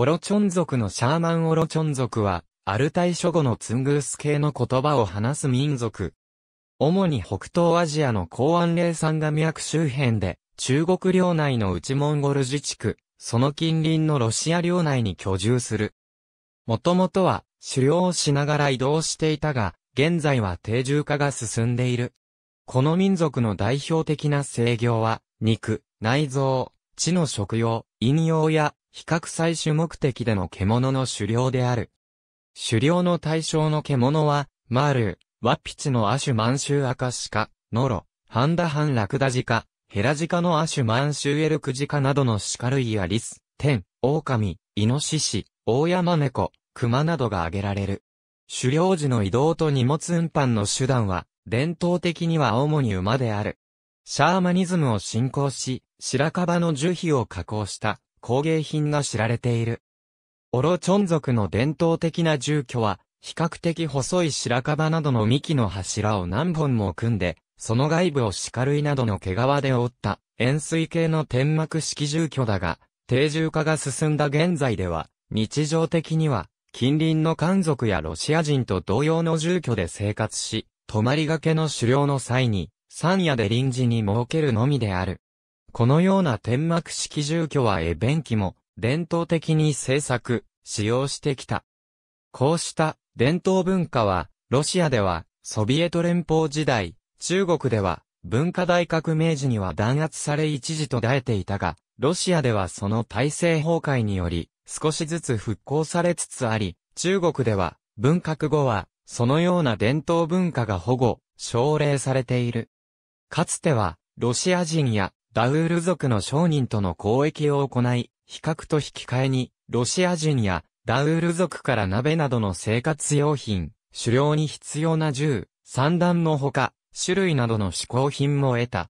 オロチョン族のシャーマンオロチョン族は、アルタイ諸語のツングース系の言葉を話す民族。主に北東アジアの港安霊山が脈周辺で、中国領内の内モンゴル自治区、その近隣のロシア領内に居住する。もともとは、狩猟をしながら移動していたが、現在は定住化が進んでいる。この民族の代表的な制御は、肉、内臓、地の食用、飲用や比較採取目的での獣の狩猟である。狩猟の対象の獣は、マール、ワッピチの亜種満州シカ、ノロ、ハンダハンラクダジカ、ヘラジカの亜種満州エルクジカなどの鹿類やリス、テン、オオカミ、イノシシ、オオヤマネコ、クマなどが挙げられる。狩猟時の移動と荷物運搬の手段は、伝統的には主に馬である。シャーマニズムを信仰し、白樺の樹皮を加工した工芸品が知られている。オロチョン族の伝統的な住居は、比較的細い白樺などの幹の柱を何本も組んで、その外部を鹿類などの毛皮で覆った円錐形の天幕式住居だが、定住化が進んだ現在では、日常的には、近隣の漢族やロシア人と同様の住居で生活し、泊まりがけの狩猟の際に、山野で臨時に設けるのみである。このような天幕式住居は絵弁器も伝統的に制作、使用してきた。こうした伝統文化は、ロシアではソビエト連邦時代、中国では文化大革命時には弾圧され一時途絶えていたが、ロシアではその体制崩壊により少しずつ復興されつつあり、中国では文革後はそのような伝統文化が保護、奨励されている。かつてはロシア人やダウール族の商人との交易を行い、比較と引き換えに、ロシア人やダウール族から鍋などの生活用品、狩猟に必要な銃、三段のほか、種類などの嗜好品も得た。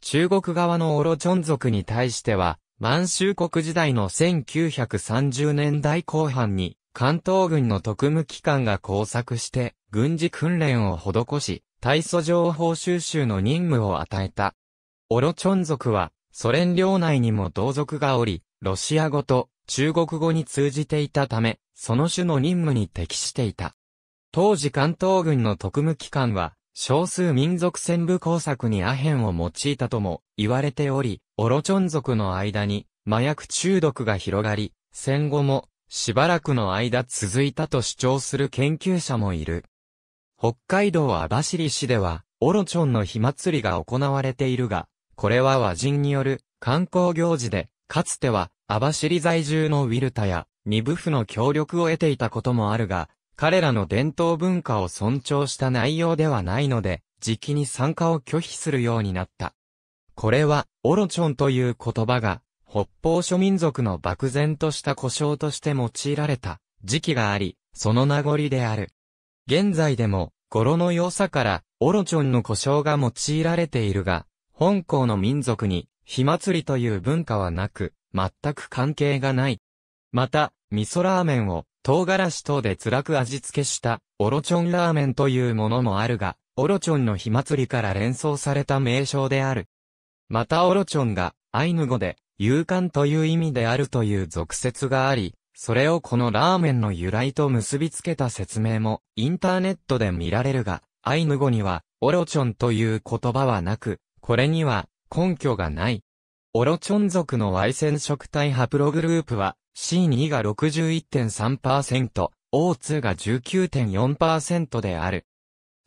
中国側のオロチョン族に対しては、満州国時代の1930年代後半に、関東軍の特務機関が工作して、軍事訓練を施し、対訴情報収集の任務を与えた。オロチョン族は、ソ連領内にも同族がおり、ロシア語と中国語に通じていたため、その種の任務に適していた。当時関東軍の特務機関は、少数民族戦部工作にアヘンを用いたとも言われており、オロチョン族の間に麻薬中毒が広がり、戦後もしばらくの間続いたと主張する研究者もいる。北海道網走市では、オロチョンの火祭りが行われているが、これは和人による観光行事で、かつては網走在住のウィルタや二部府の協力を得ていたこともあるが、彼らの伝統文化を尊重した内容ではないので、時期に参加を拒否するようになった。これは、オロチョンという言葉が、北方諸民族の漠然とした故障として用いられた時期があり、その名残である。現在でも、語呂の良さから、オロチョンの故障が用いられているが、本校の民族に、火祭りという文化はなく、全く関係がない。また、味噌ラーメンを、唐辛子等で辛く味付けした、オロチョンラーメンというものもあるが、オロチョンの火祭りから連想された名称である。またオロチョンが、アイヌ語で、勇敢という意味であるという俗説があり、それをこのラーメンの由来と結びつけた説明もインターネットで見られるが、アイヌ語にはオロチョンという言葉はなく、これには根拠がない。オロチョン族の Y 染色体ハプログループは C2 が61.3%、O2 が19.4%である。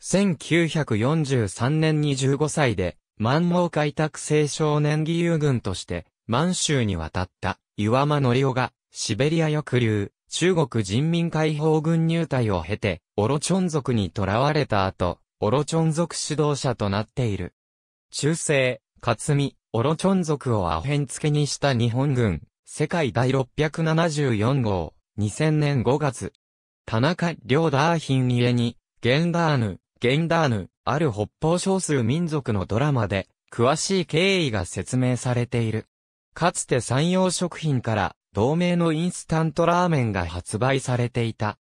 1943年に15歳で、満蒙開拓青少年義勇軍として、満州に渡った、岩間則夫が、シベリア抑留、中国人民解放軍入隊を経て、オロチョン族に囚われた後、オロチョン族指導者となっている。中世、勝美、オロチョン族をアヘン付けにした日本軍、世界第674号、2000年5月。田中良ダーヒン家に、ゲンダーヌ、ゲンダーヌ、ある北方少数民族のドラマで、詳しい経緯が説明されている。かつて山陽食品から、同名のインスタントラーメンが発売されていた。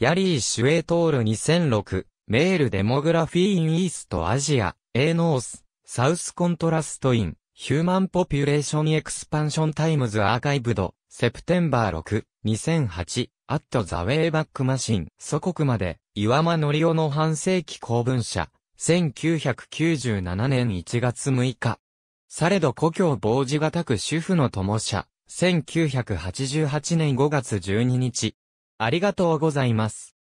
ヤリー・シュエトール2006、メールデモグラフィー・イン・イースト・アジア、エーノース。サウスコントラストイン、ヒューマンポピュレーションエクスパンションタイムズアーカイブド、セプテンバー6、2008、アットザウェイバックマシン、祖国まで、岩間のりおの半世紀公文社、1997年1月6日。されど故郷傍事がたく主婦の友社、1988年5月12日。ありがとうございます。